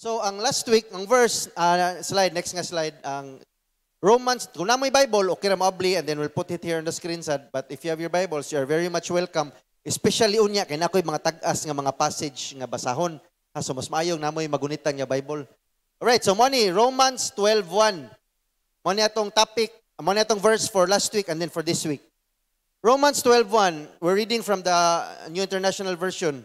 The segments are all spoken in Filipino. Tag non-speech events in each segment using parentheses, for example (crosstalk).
So, ang last week, ang verse, uh, slide, next nga slide, ang Romans, kung na mo Bible, okay na maabli, and then we'll put it here on the screen, sad. But if you have your Bibles, you are very much welcome. Especially unya, kaya na ako'y mga tagas, as nga mga passage nga basahon. Ha, ah, so, mas maayong namoy magunitan nga Bible. Alright, so money, Romans 12.1. Money atong topic, money atong verse for last week and then for this week. Romans 12.1, we're reading from the New International Version.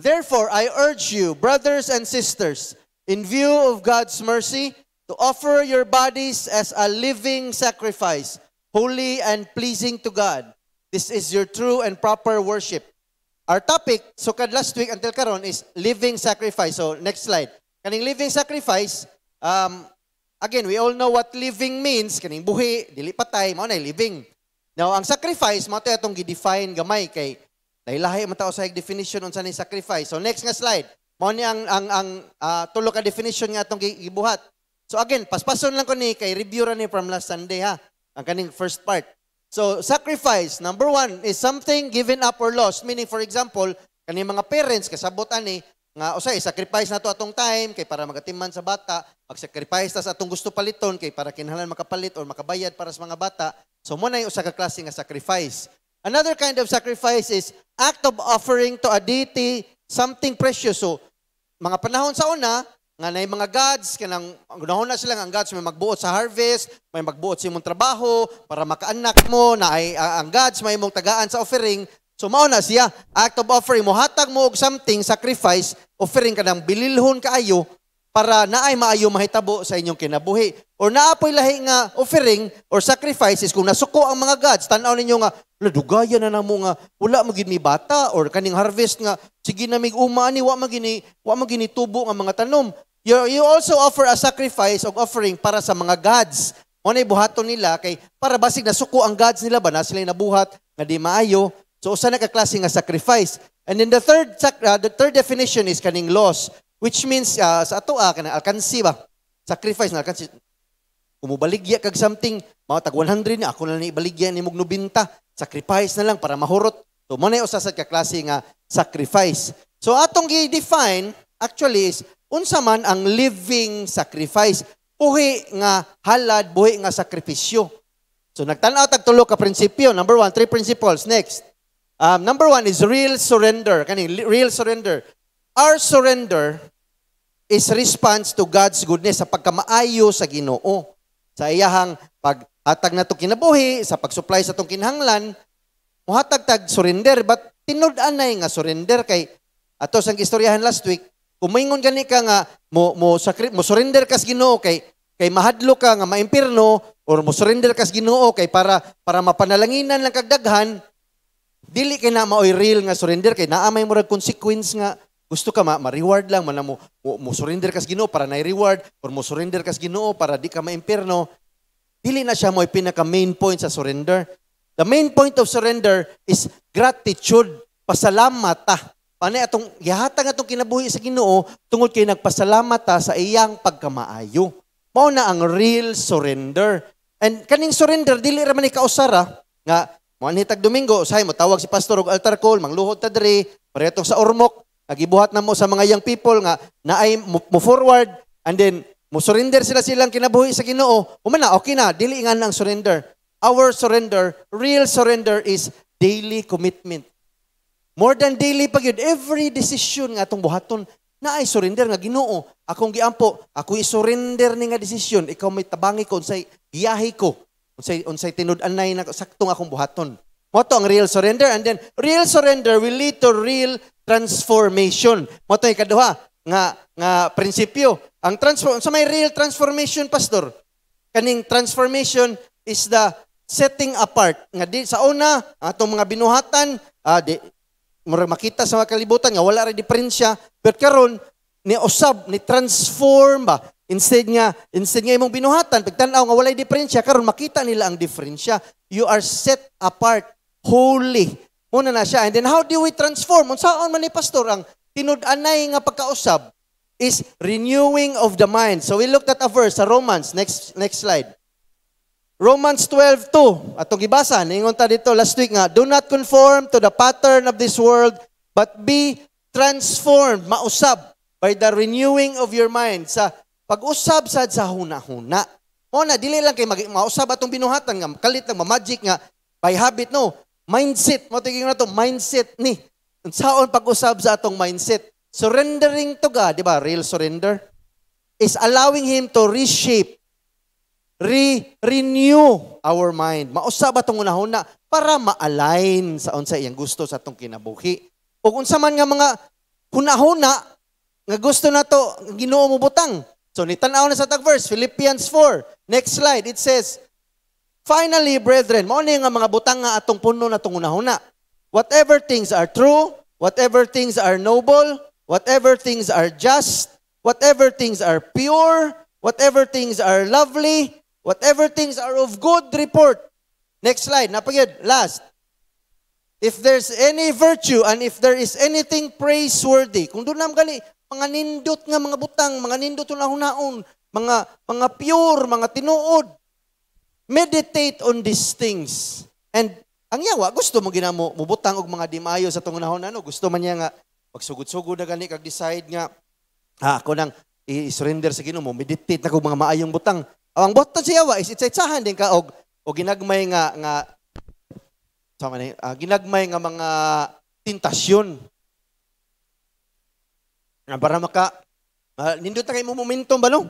Therefore, I urge you, brothers and sisters, in view of God's mercy, to offer your bodies as a living sacrifice, holy and pleasing to God. This is your true and proper worship. Our topic, so kad last week until karon is living sacrifice. So next slide. Kaning living sacrifice, um, again, we all know what living means. Kaning buhi, dili patay, mao na living. Now, ang sacrifice, mao atong gidefine gamay kay dahil lahi man tao sa definition unsa ni sacrifice. So next nga slide. Mao ni ang ang ang uh, tulo ka definition nga atong gibuhat. So again, paspason lang ko ni kay review ra ni from last Sunday ha. Ang kaning first part. So sacrifice number one is something given up or lost. Meaning for example, kani mga parents kasabot ani nga usay sacrifice nato atong time kay para magatiman sa bata, mag-sacrifice sa atong gusto paliton kay para kinahanglan makapalit or makabayad para sa mga bata. So mo na usa ka klase nga sacrifice. Another kind of sacrifice is act of offering to a deity something precious. So, mga panahon sa una, nga na mga gods, kanang, unahon na sila ang gods, may magbuot sa harvest, may magbuot sa imong trabaho, para makaanak mo, na ay, ang gods may imong tagaan sa offering. So mauna siya, act of offering, muhatag mo og something, sacrifice, offering ka ng bililhon kaayo, para naay maayo mahitabo sa inyong kinabuhi. Or naapoy lahi nga offering or sacrifices kung nasuko ang mga gods, tanaw ninyo nga Nadugaya na namo nga wala magini bata or kaning harvest nga sige na mig umani wa magini wa magini tubo nga mga tanom. You, you also offer a sacrifice og offering para sa mga gods. Mo na buhaton nila kay para basig na suko ang gods nila ba na sila nabuhat nga di maayo. So usa na ka klase nga sacrifice. And then the third uh, the third definition is kaning loss which means uh, sa ato ah, kanang alkansi ba? Sacrifice na alkansi. Kumubaligya kag something, mao tag 100 ni ako na ni ibaligya ni mog 90. Sacrifice na lang para mahurot. So, muna yung usasad ka klase nga sacrifice. So, atong i-define, actually, is unsa man ang living sacrifice. Buhi nga halad, buhi nga sakripisyo. So, nagtanaw tag tulo ka prinsipyo. Number one, three principles. Next. Um, number one is real surrender. Kaning real surrender. Our surrender is response to God's goodness sa pagkamaayo sa Ginoo. Sa iyahang pag Hatag na itong kinabuhi, sa pag-supply sa itong kinhanglan, muhatag tag surrender, but tinud-an na nga surrender kay ato sang istoryahan last week, kumingon gani ka nga mo mo sakri, mo surrender kas Ginoo kay kay mahadlo ka nga maimpirno or mo surrender kas Ginoo kay para para mapanalanginan lang kag dili kay na maoy real nga surrender kay naa may murag consequence nga gusto ka ma, ma reward lang man mo, mo, mo surrender kas Ginoo para na reward or mo surrender kas Ginoo para di ka maimpirno Dili na siya mo pinaka main point sa surrender. The main point of surrender is gratitude, pasalamat ta. Panay atong gihatag atong kinabuhi sa Ginoo tungod kay nagpasalamat ta sa iyang pagkamaayo. Mao na ang real surrender. And kaning surrender dili ra man ikausara nga mo anhitag Domingo usahay mo tawag si pastor og altar call mangluhod ta diri pareto sa ormok nagibuhat na mo sa mga young people nga naay mo forward and then mo surrender sila silang kinabuhi sa Ginoo. Umana, okay na, dili nga ang surrender. Our surrender, real surrender is daily commitment. More than daily pag yun, every decision nga atong buhaton na ay surrender nga Ginoo. Akong giampo, ako i-surrender ni nga desisyon, ikaw may tabangi ko unsay giyahi ko, unsay unsay tinud-an nay na saktong akong buhaton. Mo to ang real surrender and then real surrender will lead to real transformation. Mo to ikaduha nga nga prinsipyo. Ang transform sa so may real transformation pastor. Kaning transformation is the setting apart nga di sa una atong mga binuhatan ah, di, murag makita sa mga kalibutan nga wala ra diferensya pero karon ni usab ni transform ba instead nga instead nga imong binuhatan pagtan-aw nga walay diferensya karon makita nila ang diferensya you are set apart holy una na siya and then how do we transform unsaon man ni pastor ang tinud-anay nga pagkausab is renewing of the mind. So we looked at a verse sa Romans. Next next slide. Romans 12:2. Atong ibasa, ningon ta dito last week nga, do not conform to the pattern of this world, but be transformed mausab by the renewing of your mind sa pag-usab sad sa hunahuna. Mo na dili lang kay mag mausab atong binuhatan nga kalit lang ma-magic nga by habit no. Mindset mo tingin na to mindset ni. Unsaon pag-usab sa atong mindset? Surrendering to God, di ba? Real surrender is allowing Him to reshape, re renew our mind. Mausaba ba itong unahon na para ma-align sa unsa iyang gusto sa atong kinabuhi. O kung sa man nga mga hunahuna nga gusto na to, ginoo mo butang. So nitanaw na sa tag verse, Philippians 4. Next slide, it says, Finally, brethren, mao ni nga mga butang nga atong puno na itong unahuna. Whatever things are true, whatever things are noble, whatever things are just, whatever things are pure, whatever things are lovely, whatever things are of good report. Next slide, napagid, last. If there's any virtue and if there is anything praiseworthy, kung doon naman gali, mga nindot nga mga butang, mga nindot na hunaon, mga, mga pure, mga tinuod, meditate on these things. And ang yawa, gusto mo ginamo, mubutang og mga dimayo sa tungunahon, ano, gusto man niya nga, Pagsugod-sugod na gani, kag decide nga, ha, ah, ako nang i-surrender sa Ginoo mo, meditate na ko mga maayong butang. Ang butang siya wa, is itsaitsahan din ka, og, o ginagmay nga, nga, tama na, uh, ginagmay nga mga tintasyon. Nga para maka, uh, nindot na kayo mo momentum ba no?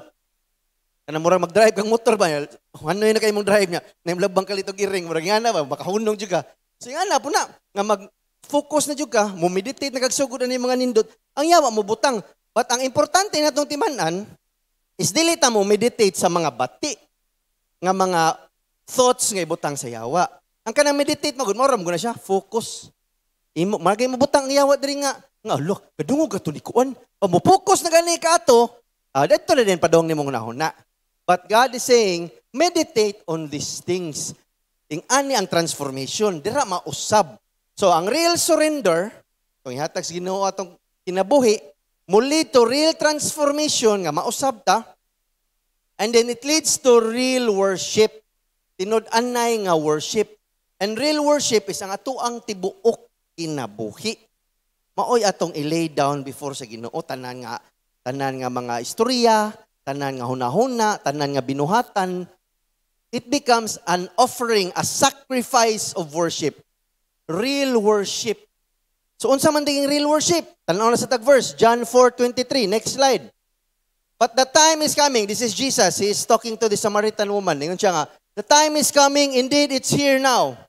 Kana murag mag-drive kang motor ba? Eh, ano yun na kayo mong drive niya? Naimlabang ka litog iring, murag nga na ba, makahunong juga. ka. So nga na po na, nga mag, focus na jud ka, mo meditate nagagsugod ani mga nindot, ang yawa mo butang. But ang importante natong timanan is dili ta mo meditate sa mga bati nga mga thoughts nga ibutang sa yawa. Ang kanang meditate magud mo ram na siya, focus. Imo magay mo butang ang yawa diri nga nga look, ka ato ni kuan. mo focus na gani ka ato. Ah, dito na din padong ni mong nahuna. But God is saying, meditate on these things. Ing ani ang transformation, dira mausab So ang real surrender, kung ihatag sa Ginoo atong kinabuhi, muli to real transformation nga mausab ta, and then it leads to real worship. Tinud-anay nga worship. And real worship is ang atuang tibuok kinabuhi. Maoy atong i-lay down before sa Ginoo tanan nga tanan nga mga istorya, tanan nga hunahuna, tanan nga binuhatan. It becomes an offering, a sacrifice of worship. real worship. So unsa man ding real worship? Tanaw na sa tag verse John 4:23. Next slide. But the time is coming. This is Jesus. He is talking to the Samaritan woman. Ningon siya nga, the time is coming. Indeed, it's here now.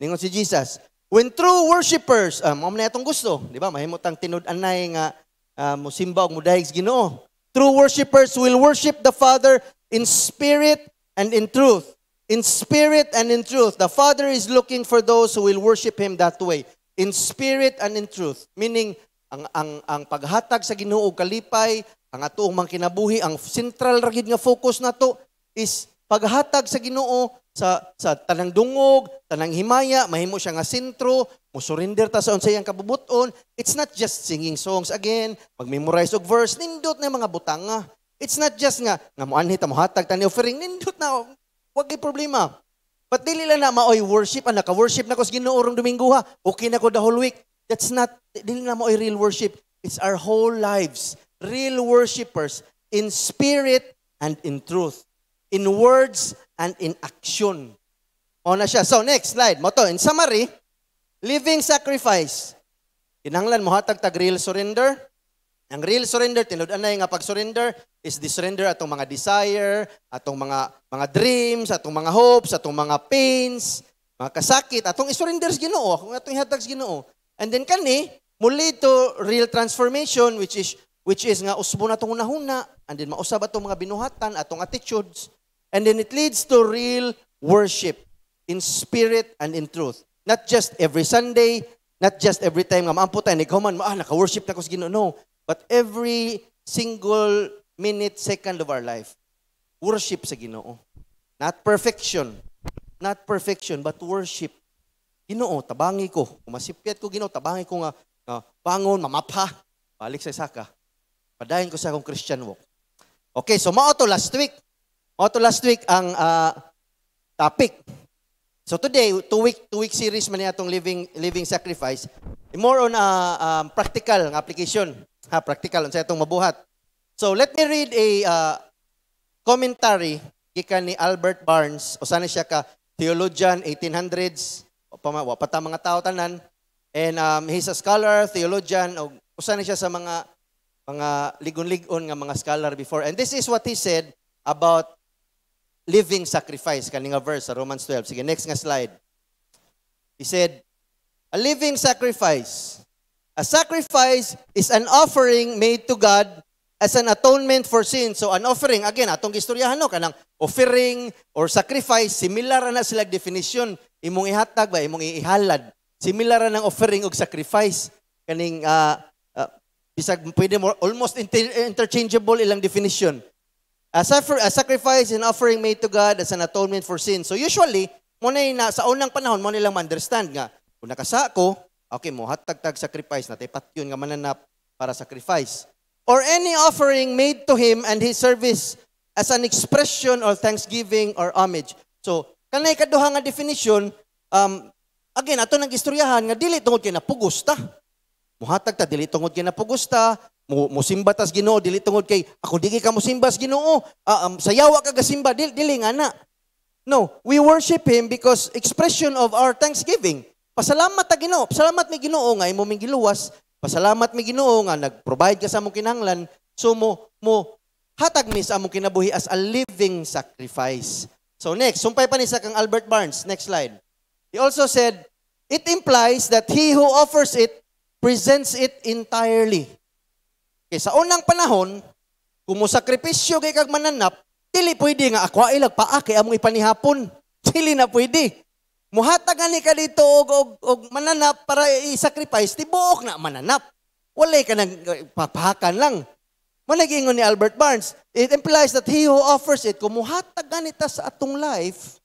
Ningon si Jesus. When true worshipers, uh, na itong gusto, di ba? mahimo tang tinud-anay nga uh, musimba ginoo. True worshipers will worship the Father in spirit and in truth. In spirit and in truth. The Father is looking for those who will worship Him that way. In spirit and in truth. Meaning, ang, ang, ang paghatag sa ginoo kalipay, ang atoong mang kinabuhi, ang central ra nga focus nato is paghatag sa ginoo sa, sa tanang dungog, tanang himaya, mahimo siya nga sentro, mo surrender ta sa unsay ang kabubuton. It's not just singing songs again, mag-memorize og verse, nindot na mga butanga. It's not just nga, nga mo anhi ta mohatag tani offering, nindot na Huwag kay problema. But dili lang na maoy worship, naka worship na ko sa ginoorong Domingo ha. Okay na ko the whole week. That's not, dili na maoy real worship. It's our whole lives. Real worshipers in spirit and in truth. In words and in action. O na siya. So next slide. Mo to, in summary, living sacrifice. Kinanglan mo hatag tag real surrender. Ang real surrender, tinud-anay nga pag-surrender, is the surrender atong mga desire, atong mga mga dreams, atong mga hopes, atong mga pains, mga kasakit, atong isurrender sa Ginoo, akong atong ihatag sa Ginoo. And then kani, muli to real transformation which is which is nga usbo na tong unahuna, and then mausab atong mga binuhatan, atong attitudes, and then it leads to real worship in spirit and in truth. Not just every Sunday, not just every time nga maampo tayo, nagkahuman, ah, naka-worship na ko sa Ginoo. No, But every single minute, second of our life, worship sa Ginoo. Not perfection. Not perfection, but worship. Ginoo, tabangi ko. Kumasipyat ko, Ginoo, tabangi ko nga. Uh, bangon, mamapa. Balik sa saka. Ah. Padayin ko sa akong Christian walk. Okay, so mauto last week. Mauto last week ang uh, topic. So today, two week two week series man atong living living sacrifice. More on uh, um, practical application. Ha, ah, practical sa itong mabuhat. So let me read a uh, commentary gikan ni Albert Barnes usa na siya ka theologian 1800s wa pa ta mga tao tanan and um, he's a scholar, theologian og usa na siya sa mga mga ligon-ligon nga mga scholar before. And this is what he said about living sacrifice kaninga verse sa Romans 12. Sige, next nga slide. He said, a living sacrifice A sacrifice is an offering made to God as an atonement for sin. So an offering, again, atong gistoryahan no, kanang offering or sacrifice, similar na sila definition. Imong ihatag ba, imong iihalad. Similar na ng offering og sacrifice. Kaning, uh, uh, bisag, pwede mo, almost inter interchangeable ilang definition. A, suffer, a sacrifice an offering made to God as an atonement for sin. So usually, muna na, sa unang panahon, mo nilang ma-understand nga, kung nakasa ko, Okay mo, hatagtag sacrifice na, patyon nga mananap para sacrifice. Or any offering made to him and his service as an expression or thanksgiving or homage. So, kanay kaduha nga definition, um, again, ato nang istoryahan nga dili tungod kay napugos ta. Muhatag ta dili tungod kay napugos ta, musimba tas Ginoo dili tungod kay ako di ka musimbas Ginoo, uh, um, sayawa ka gasimba dili, dili nga na. No, we worship him because expression of our thanksgiving. Pasalamat ta Ginoo. Pasalamat may Ginoo nga imo ming giluwas. Pasalamat may Ginoo nga nag-provide ka sa among kinahanglan. So mo mo hatag mi sa among kinabuhi as a living sacrifice. So next, sumpay pa ni sa kang Albert Barnes. Next slide. He also said, it implies that he who offers it presents it entirely. Okay, sa unang panahon, kung mo sakripisyo kay kag mananap, dili pwede nga ako ay lagpaa kay among ipanihapon. (laughs) Dili na pwede. Muhatag ani ka dito og, og, og mananap para i-sacrifice, tibuok na mananap. Walay ka nang papahakan lang. Managingon ni Albert Barnes, it implies that he who offers it, kumuhatag ganita sa atong life,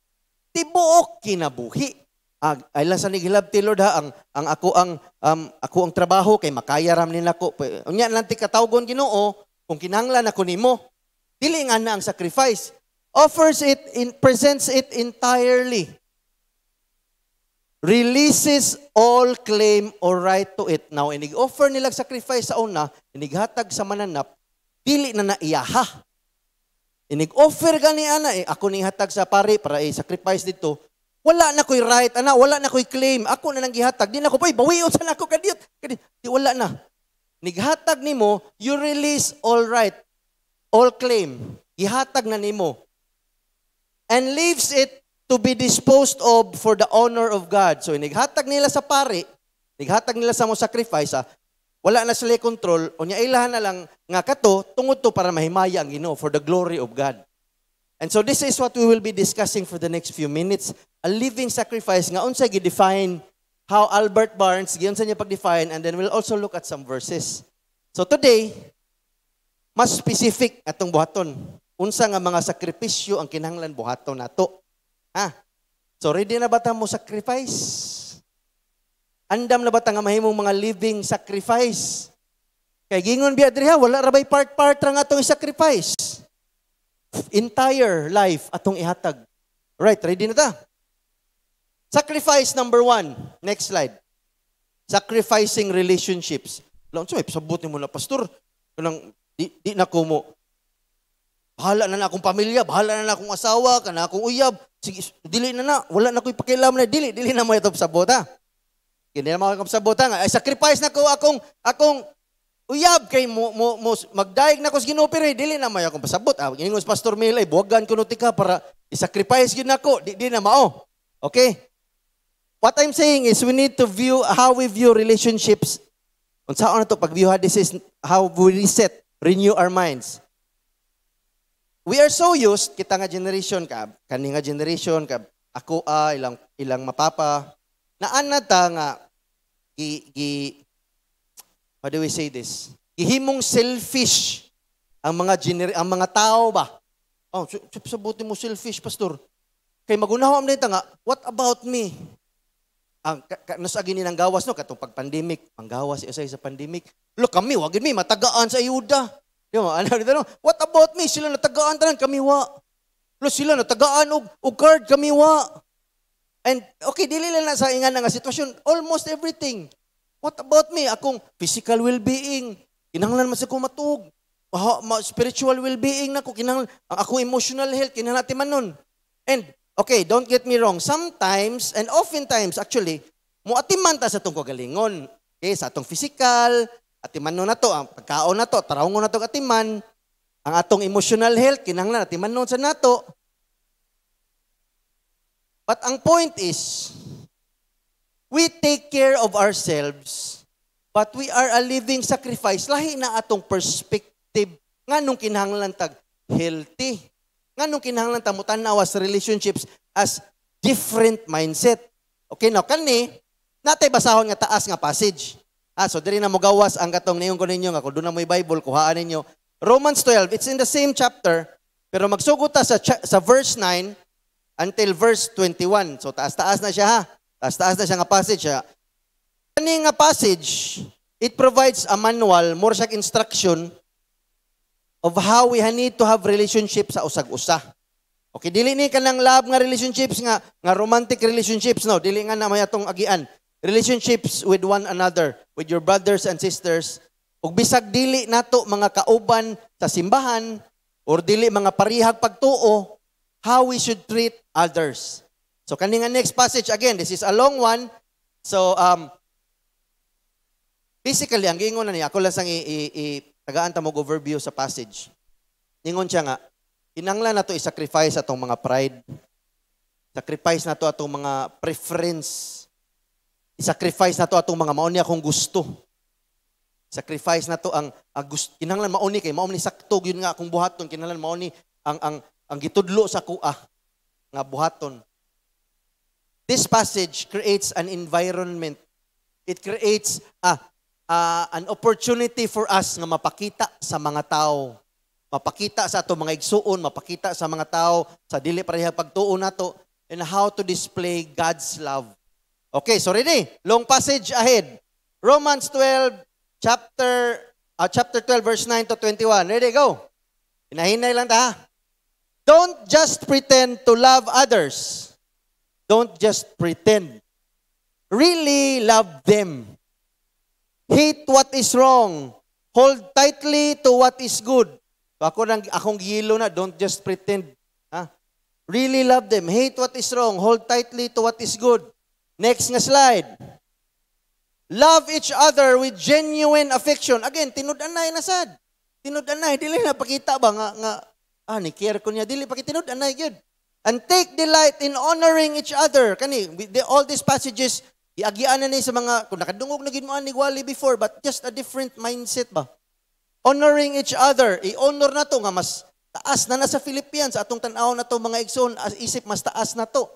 tibuok kinabuhi. Ag, ay lang sa nigilabti, Lord, ha, ang, ang ako ang, um, ako ang trabaho, kay makaya ram nila ko. Unya lang tikatawgon ginoo, kung kinanglan ako nimo, dili nga na ang sacrifice. Offers it, in, presents it entirely releases all claim or right to it. Now, inig-offer nilang sacrifice sa una, inighatag sa mananap, dili na naiyaha. Inig-offer gani ana eh, ako ning hatag sa pare para i sacrifice dito. Wala na ko'y right, ana, wala na ko'y claim. Ako na nang gihatag. Di na ko, boy, bawiyon sa nako kadiyot. Di wala na. Nighatag nimo, you release all right, all claim. Gihatag na nimo. And leaves it to be disposed of for the honor of God. So, inighatag nila sa pari, nighatag nila sa mo sacrifice, ah, wala na sila control, o niya ilahan na lang nga kato, tungod to para mahimaya ang Ginoo for the glory of God. And so this is what we will be discussing for the next few minutes. A living sacrifice nga unsa gi-define how Albert Barnes giyon sa niya pag-define and then we'll also look at some verses. So today, mas specific atong buhaton. Unsa nga mga sakripisyo ang kinahanglan buhaton nato. Ah, so ready na ba ta mo sacrifice? Andam na ba ta nga mahimong mga living sacrifice? Kay gingon biya diha wala ra bay part-part ra nga atong sacrifice. Entire life atong ihatag. Right, ready na ta? Sacrifice number one. Next slide. Sacrificing relationships. Lang, so, eh, sabot ni mo na, Pastor, lang, di, di na ko mo. Bahala na na akong pamilya, bahala na na akong asawa, kana akong uyab. Sige, dili na na. Wala na ko'y pakialam na. Dili, dili na mo ito sabota. Hindi na mo ito sabota nga. Ay, sacrifice na ko akong, akong uyab kay mo, mo, mo magdayag na ko sa ginopere. Dili na mo akong pasabot. Ah, giningos Pastor Mila, buwagan ko nutika para isacrifice yun ako. Di, di na mao. Okay? What I'm saying is we need to view how we view relationships. Unsa na to pag view this is how we reset, renew our minds. We are so used, kita nga generation ka, kani nga generation ka, ako ah, ilang, ilang mapapa, na anata nga, gi, gi, how do we say this? Gihimong selfish ang mga gener- ang mga tao ba? Oh, sabuti mo selfish, pastor. Kay magunaw am dito nga, what about me? Ang ka, ka, nasa agini ng gawas no katong pag pandemic, panggawas isa sa pandemic. Look kami, wag mi matagaan sa ayuda. Yung mga anak nila, what about me? Sila natagaan tanan kami wa. Plus sila natagaan og og card kami wa. And okay, dili lang na sa ingan nga sitwasyon, almost everything. What about me? Akong physical well-being, kinahanglan man sa kumatog. Ma spiritual well-being na ko kinahanglan akong emotional health kinahanglan natin man nun. And okay, don't get me wrong, sometimes and oftentimes actually mo ta sa tong kagalingon. Okay, sa atong physical, atiman no na to, ang pagkaon na to, tarawon na to atiman, ang atong emotional health, kinahanglan atiman no sa nato. But ang point is, we take care of ourselves, but we are a living sacrifice. Lahi na atong perspective nga nung kinahanglan tag healthy. Nga nung kinahanglan tag mutanaw as relationships as different mindset. Okay, now kani, natay basahon nga taas nga passage. Ah, so diri na mo gawas ang katong niyon ko ninyo nga kung doon na mo Bible kuhaan ninyo. Romans 12, it's in the same chapter, pero magsugot ta sa sa verse 9 until verse 21. So taas-taas na siya ha. Taas-taas na siya nga passage ha. Kani nga passage, it provides a manual, more siya instruction of how we need to have relationship sa usag-usa. Okay, dili ni kanang love nga relationships nga nga romantic relationships no, dili nga na may atong agian relationships with one another, with your brothers and sisters, ug bisag dili nato mga kauban sa simbahan or dili mga parihag pagtuo, how we should treat others. So kaning next passage again, this is a long one. So um basically ang gingon na niya ako lang sang i, i, tagaan ta overview sa passage. Ningon siya nga, inanglan to i-sacrifice atong mga pride. Sacrifice na to atong mga preference I-sacrifice na to atong mga maon niya kung gusto. Sacrifice na to ang, ang gusto. Kinahanglan maoni kay maoni saktog yun nga kung buhaton kinahanglan maoni ang ang ang gitudlo sa kuha nga buhaton. This passage creates an environment. It creates a, a an opportunity for us nga mapakita sa mga tao mapakita sa ato mga igsuon, mapakita sa mga tao sa dili parehang pagtuon nato and how to display God's love Okay, so ready. Long passage ahead. Romans 12, chapter, uh, chapter 12, verse 9 to 21. Ready, go. Hinahinay lang ta. Don't just pretend to love others. Don't just pretend. Really love them. Hate what is wrong. Hold tightly to what is good. So ako nang akong gilo na, don't just pretend. Ha? Really love them. Hate what is wrong. Hold tightly to what is good. Next na slide. Love each other with genuine affection. Again, tinud-an tinudan na nasad. Tinudan na, dili na pakita ba nga, nga ah, ni care ko niya, dili pakitinud tinudan na gyud. And take delight in honoring each other. Kani, the, all these passages, iagian na ni sa mga, kung nakadungog na ginuan ah, ni Wally before, but just a different mindset ba? Honoring each other. I-honor na to nga mas taas na na sa Philippines. Atong tanaw na to mga igsoon, isip mas taas na to.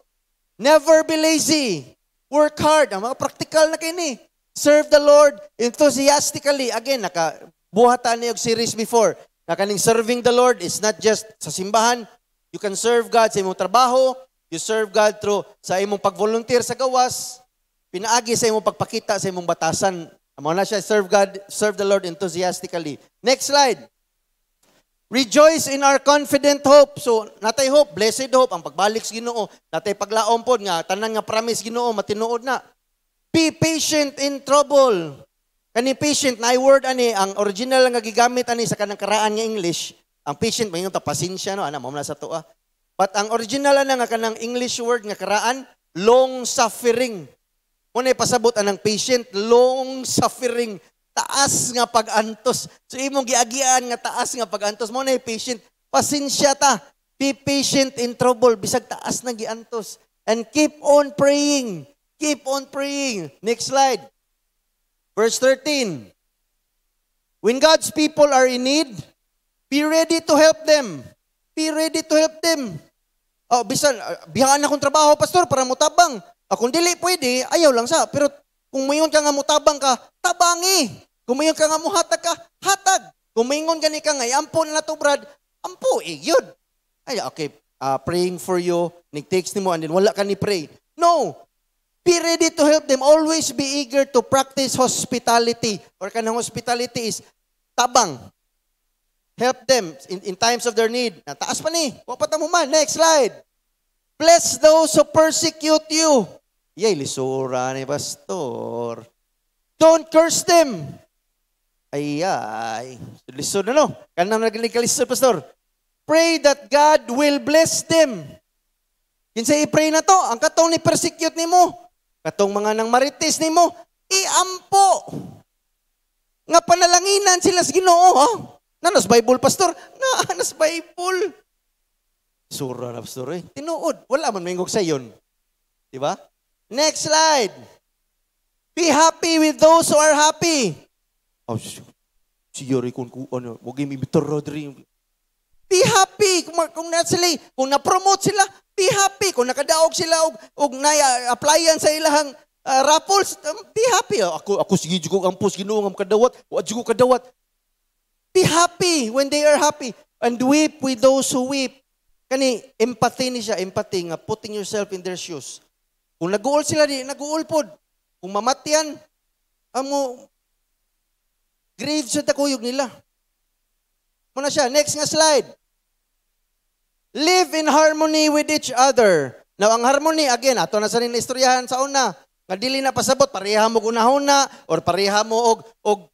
Never be lazy. Work hard. Ang mga practical na kini. Serve the Lord enthusiastically. Again, nakabuhatan niyo series before. Nakaning serving the Lord is not just sa simbahan. You can serve God sa imong trabaho. You serve God through sa imong pag-volunteer sa gawas. Pinaagi sa imong pagpakita sa imong batasan. Amo na siya, serve God, serve the Lord enthusiastically. Next slide. Rejoice in our confident hope. So, natay hope, blessed hope, ang pagbalik sa Ginoo. Natay paglaom nga tanan nga promise Ginoo matinood na. Be patient in trouble. Kani patient na word ani ang original nga gigamit ani sa kanang karaan nga English. Ang patient mayon ta pasensya no ana mo na sa tuwa. Ah. But ang original ana nga kanang English word nga karaan long suffering. Muna pasabot anang patient long suffering taas nga pagantos. So imong giagian nga taas nga pagantos mo na patient. Pasensya ta. Be patient in trouble bisag taas na giantos. And keep on praying. Keep on praying. Next slide. Verse 13. When God's people are in need, be ready to help them. Be ready to help them. Oh, bisan ah, bihan akong trabaho pastor para mutabang. Akong dili pwede, ayaw lang sa pero kung mayon ka nga mutabang ka, tabangi. Kung mayon ka nga muhatag ka, hatag. Kung mayon ka ni ka nga, ampo na to brad, ampo eh, yun. Ay, okay, uh, praying for you, nag-text ni mo, and then wala ka ni pray. No, Be ready to help them. Always be eager to practice hospitality. Or kanang hospitality is tabang. Help them in, in times of their need. Nataas pa ni. Wapat na mo man. Next slide. Bless those who persecute you. Yay, lisura ni pastor. Don't curse them. Ay, ay. Lisod na no? Kanang nagaling kalisod, pastor. Pray that God will bless them. Kinsa i-pray na to, ang katong ni persecute nimo, katong mga nang marites nimo, iampo. Nga panalanginan sila sa Ginoo, ha? Nanas Bible, pastor? (laughs) Nanas Bible. Sura na, pastor, eh. Tinuod. Wala man may ingog sa yon. Diba? Next slide. Be happy with those who are happy. Oh, si Yuri kung, kung ano, huwag yung Mr. Rodri. Be happy kung, kung na sila, kung na-promote sila, be happy. Kung nakadaog sila og og na-applyan uh, sa ilahang uh, raffles, um, be happy. Ah, ako ako sige jud ang pus Ginoo ang kadawat, wa jud kadawat. Be happy when they are happy and weep with those who weep. Kani empathy ni siya, empathy nga putting yourself in their shoes. Kung naguol sila, di naguol pod. Kung mamatyan, amo, grave sa takuyog nila. Muna siya, next nga slide. Live in harmony with each other. Now, ang harmony, again, ato na sa rin istoryahan sa una, nga dili na pasabot, pareha mo una-una, or pareha mo og, og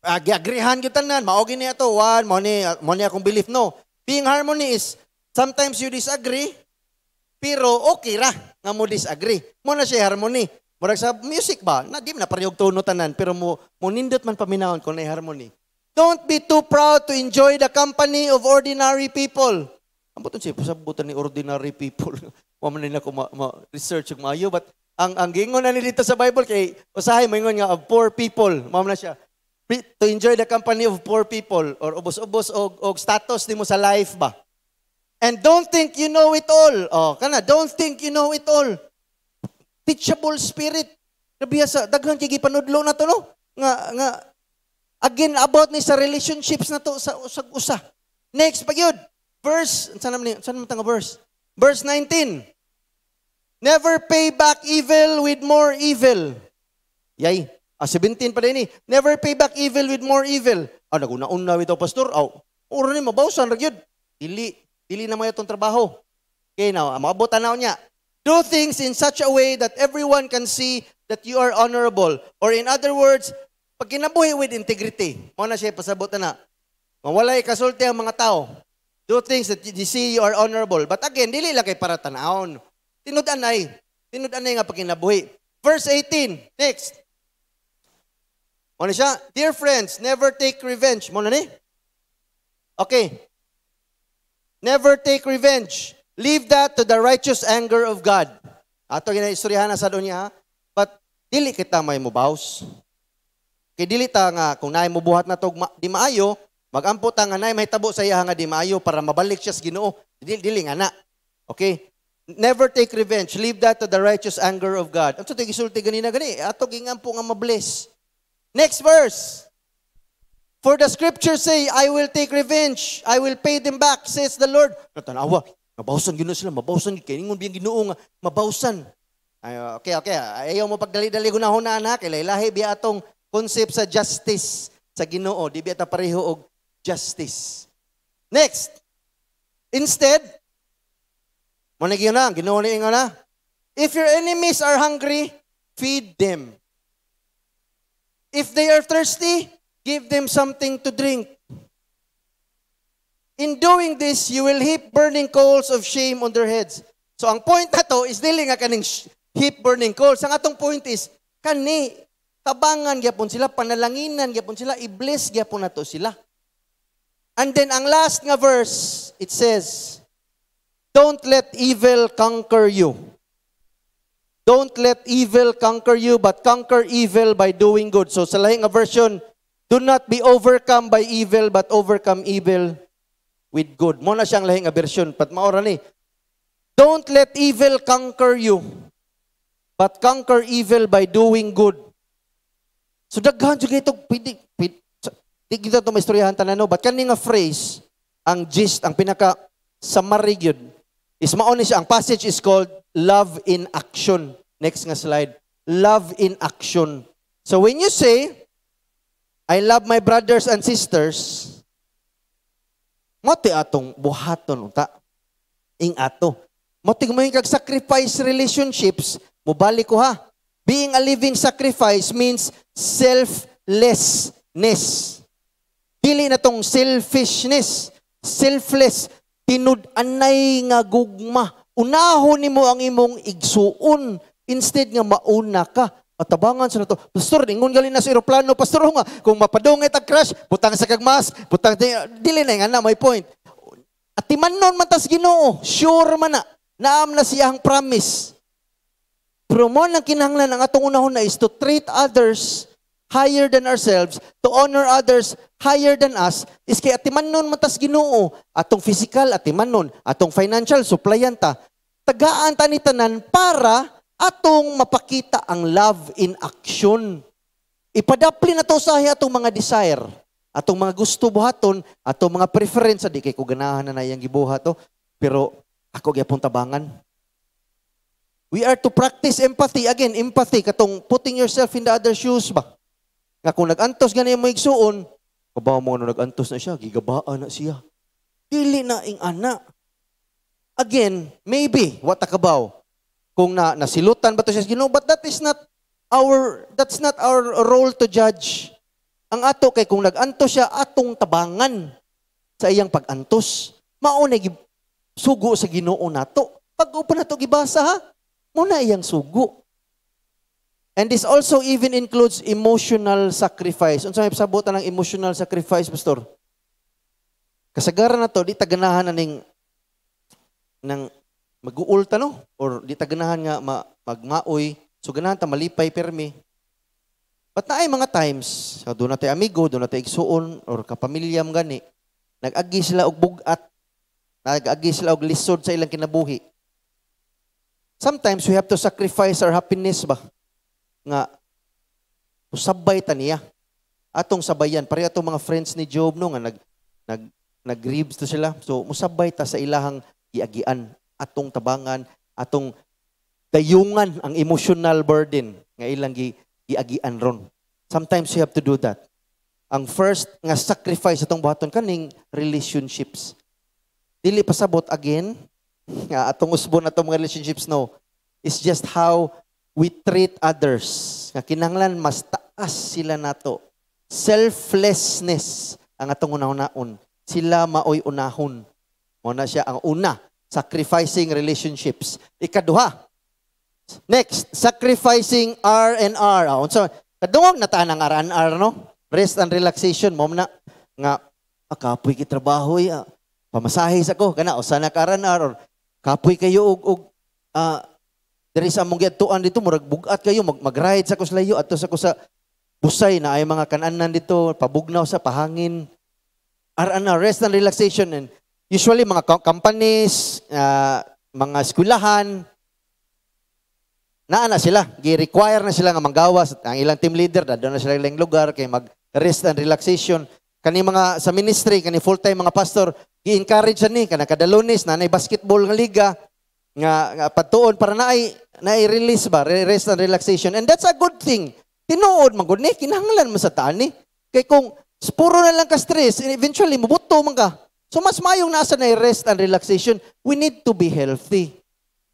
uh, agrihan yung tanan, maogin niya to, one, mo ni, akong belief, no. Being harmony is, sometimes you disagree, pero okay ra nga mo disagree. Mo na siya harmony. Murag sa music ba? Na, di na parehog tono tanan, pero mo, mo nindot man paminahon kung na harmony. Don't be too proud to enjoy the company of ordinary people. Ang buton siya, pasabutan ni ordinary people. Huwag (laughs) man nila kung ma-research ma- yung maayo, but ang ang gingon ani dito sa Bible kay usahay moingon nga of poor people mao na siya Be, to enjoy the company of poor people or ubos-ubos og status status mo sa life ba And don't think you know it all. Oh, kana, don't think you know it all. Teachable spirit. Grabe sa daghang panudlo na to no. Nga nga again about ni sa relationships na to sa usag usa. Next pag yun. Verse saan man saan man tanga verse? Verse 19. Never pay back evil with more evil. Yay. Ah, 17 pa din eh. Never pay back evil with more evil. Ah, naguna-una ito, pastor. Oh, ura ni, mabawsan, ragyod. Dili, Dili na mo itong trabaho. Okay, now, maabot na niya. Do things in such a way that everyone can see that you are honorable. Or in other words, pag kinabuhi with integrity, mo na siya pasabot na. Mawalay kasulti ang mga tao. Do things that you see you are honorable. But again, dili lang kay para tanawon. Tinud-an ay. Tinud-an ay nga pag kinabuhi. Verse 18, next. na siya? Dear friends, never take revenge. Mo na ni? Okay. Never take revenge. Leave that to the righteous anger of God. Ato ginaistoryahan na sa dunya, but dili kita may mubaws. Kay dili ta nga kung naay mubuhat na tog di maayo, magampo ta nga naay mahitabo sa iya nga di maayo para mabalik siya sa Ginoo. Dili dili nga na. Okay? Never take revenge. Leave that to the righteous anger of God. Ato so, ganina gani. Ato gingampo nga mabless. Next verse. For the scripture say, I will take revenge. I will pay them back, says the Lord. Natanawa, mabawsan yun na sila, mabawsan. Kiningon biyang ginoo nga, mabawsan. Ay, uh, okay, okay. Ayaw mo pagdali-dali ko na ho na anak. Ilahi biya atong concept sa justice sa ginoo. Di biya pareho og justice. Next. Instead, mo na na, ginoo ni na. If your enemies are hungry, feed them. If they are thirsty, Give them something to drink. In doing this, you will heap burning coals of shame on their heads. So ang point na to is dili nga kaning heap burning coals. Ang atong point is, kani, tabangan gyapon sila, panalanginan gyapon sila, i-bless gyapon na to sila. And then ang last nga verse, it says, Don't let evil conquer you. Don't let evil conquer you, but conquer evil by doing good. So sa lahing nga version, Do not be overcome by evil, but overcome evil with good. Mo na siyang lahing aversion, pat maura ni. Don't let evil conquer you, but conquer evil by doing good. So daghan jud ito, pwede, pwede, kita ito maistoryahan tanano, but kaning nga phrase, ang gist, ang pinaka summary yun, is mauni siya. Ang passage is called Love in Action. Next nga slide. Love in Action. So when you say, I love my brothers and sisters, mo atong buhaton unta. Ing ato. Mo ti mo kag sacrifice relationships, mubalik ko ha. Being a living sacrifice means selflessness. Dili na tong selfishness, selfless, tinud-anay nga gugma. Unahon nimo ang imong igsuon instead nga mauna ka Matabangan sa nato. Pastor, ingon galing na sa eroplano. Pastor, nga, kung mapadungay tag crash, butang sa kagmas, butang, dili na nga na, may point. At timan timanon man tas ginoo, sure man na, naam na siya ang promise. Pero mo nang kinahanglan ang atong unahon na is to treat others higher than ourselves, to honor others higher than us, is kay atiman nun matas ginoo, atong physical, atiman nun, atong financial, supplyan ta. Tagaan ta ni tanan para atong mapakita ang love in action. Ipadapli na to sa atong mga desire, atong mga gusto buhaton, atong mga preference, di kay ko ganahan na nayang gibuha to, pero ako gyapon tabangan. We are to practice empathy. Again, empathy, katong putting yourself in the other shoes ba? Nga kung nag-antos ganyan mo igsuon, kabaw mo na nag-antos na siya, gigabaan na siya. Dili na ing ana. Again, maybe, what a kabaw kung na, nasilutan ba to siya sa Ginoo, but that is not our that's not our role to judge. Ang ato kay kung naganto siya atong tabangan sa iyang pagantos. Mao na sugo sa Ginoo nato. Pag upo nato gibasa ha, mo na iyang sugo. And this also even includes emotional sacrifice. Unsa may sabutan ng emotional sacrifice, pastor? Kasagaran na to, di taganahan na ning ng mag-uulta no? Or di ta ganahan nga ma magmaoy. So ganahan ta malipay permi. But naay mga times, sa doon natin amigo, doon natin igsuon, or kapamilyam gani, nag sila og bugat, nag sila og lisod sa ilang kinabuhi. Sometimes we have to sacrifice our happiness ba? Nga, usabay ta niya. Atong sabayan, pareha atong mga friends ni Job no, nga nag, nag, nag to sila. So, musabay ta sa ilahang iagian atong tabangan, atong dayungan ang emotional burden nga ilang gi, giagian ron. Sometimes you have to do that. Ang first nga sacrifice atong buhaton kaning relationships. Dili pasabot again (laughs) nga atong usbon atong mga relationships no. It's just how we treat others. Nga kinanglan mas taas sila nato. Selflessness ang atong una-unaon. Sila maoy unahon. Mo na siya ang una sacrificing relationships. Ikaduha. Next, sacrificing R&R. Oh, ah, so, kadungog na taan ang R&R, no? Rest and relaxation, mom na. Nga, akapoy ah, ki trabaho, ya. pamasahis ako, kana, o sana ka R&R, or kapoy kayo, og, og, uh, there is among gatuan dito, murag bugat kayo, mag, mag-ride sa kuslayo, at sa ko sa busay na ay mga kananan dito, pabugnaw sa pahangin. R&R, rest and relaxation, and Usually, mga companies, uh, mga skulahan, naa na sila. Gi-require na sila nga manggawas. Ang ilang team leader, dadon na sila ilang lugar, kay mag-rest and relaxation. Kani mga sa ministry, kani full-time mga pastor, gi-encourage ni, kana kada lunes, nanay basketball nga liga, nga, nga patuon para naay, naay release ba, rest and relaxation. And that's a good thing. Tinuod, magod ni, kinahanglan mo sa tani. Kay kung puro na lang ka stress, eventually, mabuto man ka. So mas mayong nasa na rest and relaxation, we need to be healthy.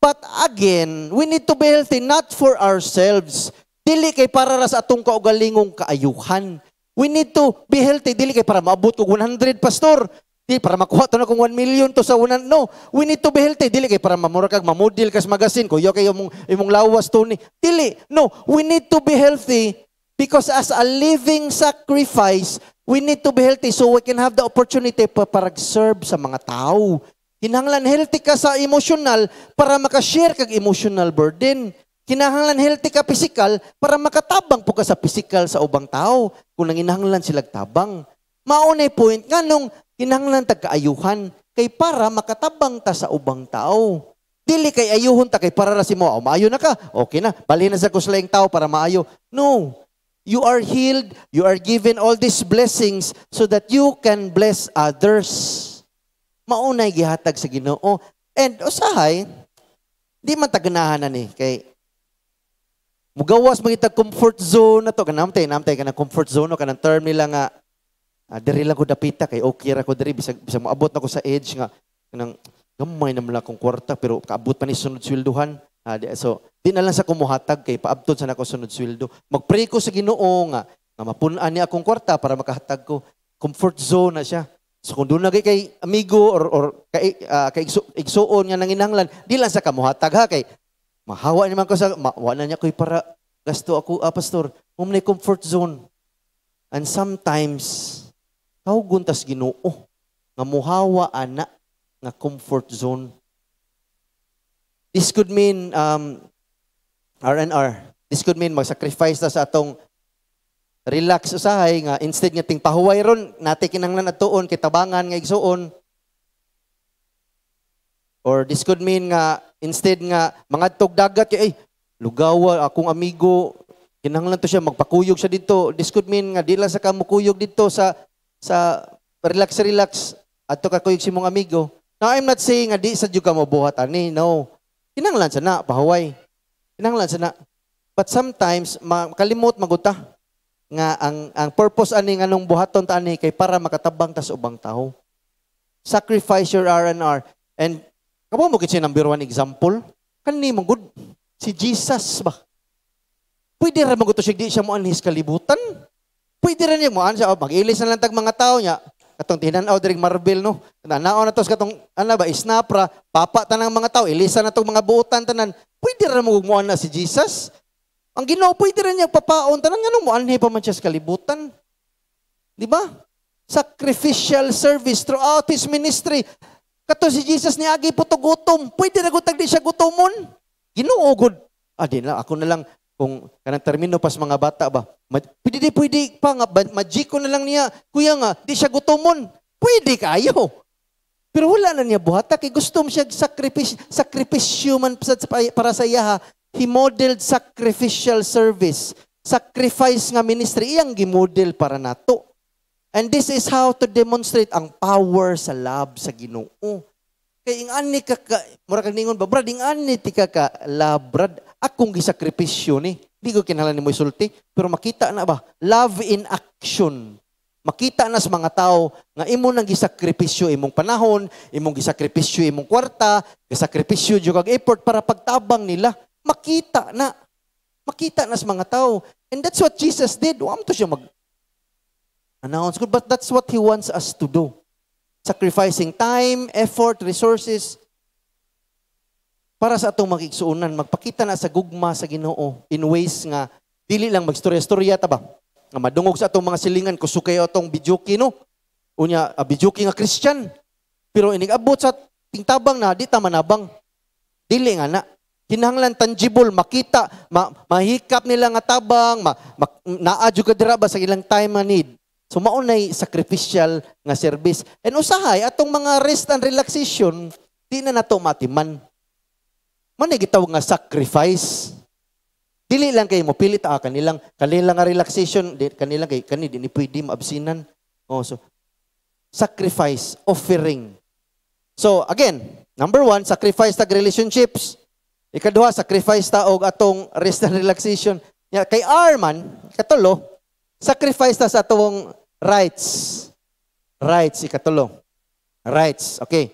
But again, we need to be healthy not for ourselves. Dili kay para ras atong kaugalingong kaayuhan. We need to be healthy. Dili kay para maabot og 100, Pastor. Dili para makuha to na kung 1 million to sa unan. No, we need to be healthy. Dili kay para mamura kag mamodil kas magasin. Yo kay imong, imong lawas to ni. Dili. No, we need to be healthy Because as a living sacrifice, we need to be healthy so we can have the opportunity pa para serve sa mga tao. Kinahanglan healthy ka sa emotional para makashare kag emotional burden. Kinahanglan healthy ka physical para makatabang po ka sa physical sa ubang tao kung nanginahanglan sila tabang. Maunay point nga nung kinahanglan tagkaayuhan kay para makatabang ta sa ubang tao. Dili kay ayuhon ta kay para ra si mo, oh, maayo na ka, okay na, balhin na sa kuslayang tao para maayo. No, You are healed. You are given all these blessings so that you can bless others. Maunay gihatag sa ginoo. And usahay, di man taganahan na ni. Kay, mugawas magita comfort zone na to. Kanamtay, namtay ka comfort zone o ka ng term nila nga, ah, diri lang ko dapita kay okay ra ko diri. Bisag, bisag moabot na ko sa edge nga, nang gamay na mula kong kwarta pero kaabot pa ni sunod swilduhan. Uh, so, di na lang sa kumuhatag kay paabton sa nako sunod sweldo. Magpray ko sa Ginoo nga nga mapunan niya akong kwarta para makahatag ko. Comfort zone na siya. So kung doon nagay kay amigo or, or kay, uh, kay igsoon nga nanginanglan, di lang sa kamuhatag ha kay mahawa naman ko sa mawa na niya ko'y para gasto ako ah, pastor. Um na comfort zone. And sometimes kaugon tas Ginoo nga muhawa ana nga comfort zone This could mean um, R&R. This could mean mag-sacrifice ta sa atong relax usahay nga instead nga ting pahuway ron nati kinanglan atuon kitabangan nga igsuon or this could mean nga instead nga mga dagat kay eh, lugawa akong amigo kinanglan to siya magpakuyog siya dito this could mean nga dila sa kamukuyog dito sa sa relax relax adto ka kuyog si mong amigo now i'm not saying nga di sa jud mo buhat ani no Kinanglan siya na, pahaway. Kinanglan siya na. But sometimes, makalimot maguta nga ang ang purpose ani nga nung buhaton ta ani kay para makatabang ta sa ubang tawo. Sacrifice your R&R. And kamo mo kitsi number one example kani mong good si Jesus ba. Pwede ra maguto siya di siya mo anhis kalibutan. Pwede ra niya mo an siya oh, mag-ilis na lang tag mga tao niya katong tinan diri marble no. Nanaon na tos katong ana ba isnapra, papa tanang mga tao, ilisa na tong mga buutan tanan. Pwede ra mo na si Jesus. Ang Ginoo pwede ra niya papaon tanan ngano mo anhi pa man siya sa kalibutan. Di ba? Sacrificial service throughout his ministry. Kato si Jesus ni agi puto gutom. Pwede ra gutag di siya gutomon. Ginoo gud. Ah, di na, ako na lang kung kanang termino pas mga bata ba, pwede di pwede pa nga, magiko na lang niya, kuya nga, di siya gutomon. Pwede kayo. Pero wala na niya buhata, kay gusto mo siya sacrifice, sacrificio man para sa iya ha. He modeled sacrificial service. Sacrifice nga ministry, iyang gimodel para nato. And this is how to demonstrate ang power sa love sa Ginoo. Kay ing ani ka, ka mura ka ningon ba brad ing ani ti ka ka love brad akong gisakripisyo ni. Di ko kinahanglan ni mo isulti, pero makita na ba? Love in action. Makita na sa mga tao nga imo nang gisakripisyo imong panahon, imong gisakripisyo imong kwarta, gisakripisyo jud kag effort para pagtabang nila. Makita na. Makita na sa mga tao. And that's what Jesus did. Wa to siya mag announce good, but that's what he wants us to do. Sacrificing time, effort, resources para sa atong makiksuunan, magpakita na sa gugma sa Ginoo in ways nga dili lang magstorya-storya ta ba. Nga madungog sa atong mga silingan kusog kayo atong bijuki no. Unya a ah, bijuki nga Christian. Pero inigabot sa tingtabang na di ta manabang. Dili nga na. Kinahanglan tangible makita, ma, mahikap nila nga tabang, ma, ma, naa jud dira ba sa ilang time and need. So maunay sacrificial nga service. And usahay atong mga rest and relaxation di na nato matiman manigitaw nga sacrifice. Dili lang kay mo pilit ah, kanilang kanilang nga relaxation, kanila kay kani di ni pwede maabsinan. Oh, so sacrifice offering. So again, number one, sacrifice tag relationships. Ikaduha, sacrifice ta og atong (laughs) rest and relaxation. Ya, kay Arman, katulo, sacrifice ta sa atong rights. Rights, ikatulo. Rights, okay.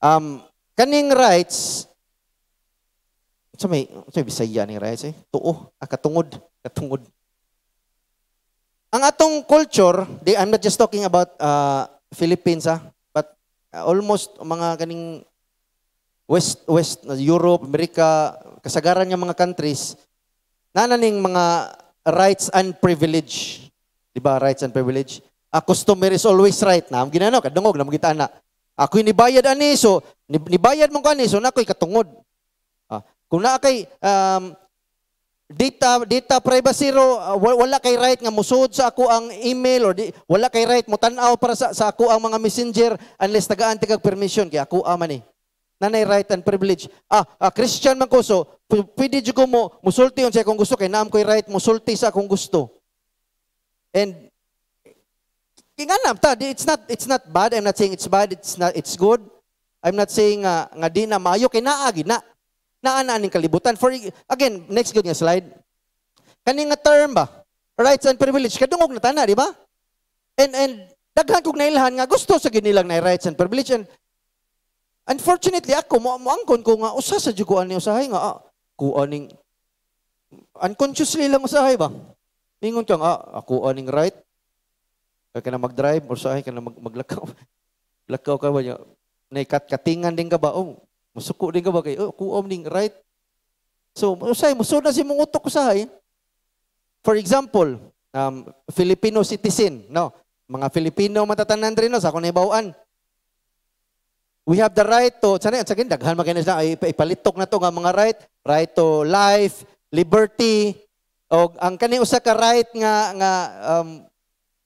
Um, kaning rights, So may, so bisaya ni Raya say, eh. tuo, akatungod, katungod. Ang atong culture, they, I'm not just talking about uh, Philippines, ah, but uh, almost mga kaning West, West, uh, Europe, America, kasagaran ng mga countries, nananing mga rights and privilege. Di ba, rights and privilege? A ah, customer is always right na. Ang ginano, kadungog na magitaan na. Ako'y nibayad ani, so ni bayad mo ka ani, so nako'y katungod. Kung naa kay um, data data privacy ro uh, wala kay right nga musud sa ako ang email or di, wala kay right mo tan-aw para sa, sa ako ang mga messenger unless tagaan ti kag permission kay ako ama ah, ni. Eh. Nanay right and privilege. Ah, ah Christian man ko so pwede jud ko mo musulti on sa akong gusto kay naam ko'y right musulti sa akong gusto. And kinganam ta it's not it's not bad I'm not saying it's bad it's not it's good I'm not saying uh, nga di na maayo kay naa gid na Naa ning kalibutan. For again, next good nga slide. Kani nga term ba? Rights and privilege kadungog na tana, di ba? And and daghan kog nailhan nga gusto sa ginilang na rights and privilege and unfortunately ako mo moangkon ko nga usa sa juguan ni usahay nga ah, kuha ning unconsciously lang usahay ba? Mingon kang ah, ako aning ah, right kaya ka na mag-drive or saan ka na mag maglakaw. (laughs) Lakaw ka ba niya? Naikat-katingan din ka ba? Oh, Musuko din ka ba kayo? Oh, kuom ning right. So, usay, musod na si mong utok usahay. Eh. For example, um, Filipino citizen, no? Mga Filipino matatanan rin, no? Sa akong ibawaan. We have the right to, sana, sa akin, daghan makinis na, ay, ipalitok na to nga mga right. Right to life, liberty, o ang kani usa ka right nga nga um,